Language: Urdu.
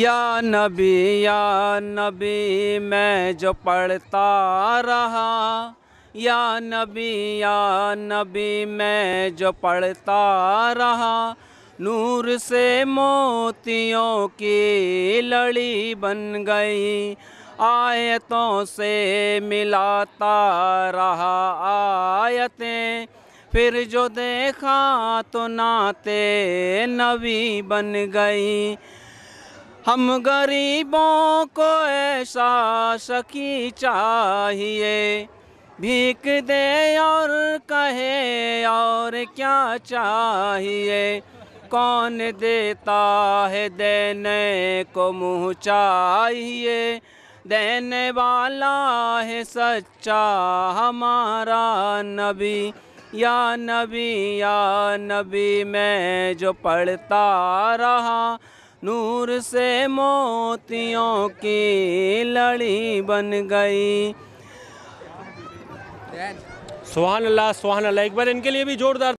یا نبی یا نبی میں جو پڑھتا رہا یا نبی یا نبی میں جو پڑھتا رہا نور سے موتیوں کی لڑی بن گئی آیتوں سے ملاتا رہا آیتیں پھر جو دیکھا تو ناتے نبی بن گئی ہم غریبوں کو ایسا سکی چاہیے بھیک دے اور کہے اور کیا چاہیے کون دیتا ہے دینے کو منہ چاہیے دینے والا ہے سچا ہمارا نبی یا نبی یا نبی میں جو پڑھتا رہا نور سے موتیوں کی لڑی بن گئی سوہان اللہ سبحان اللہ ایک بار ان کے لیے بھی دار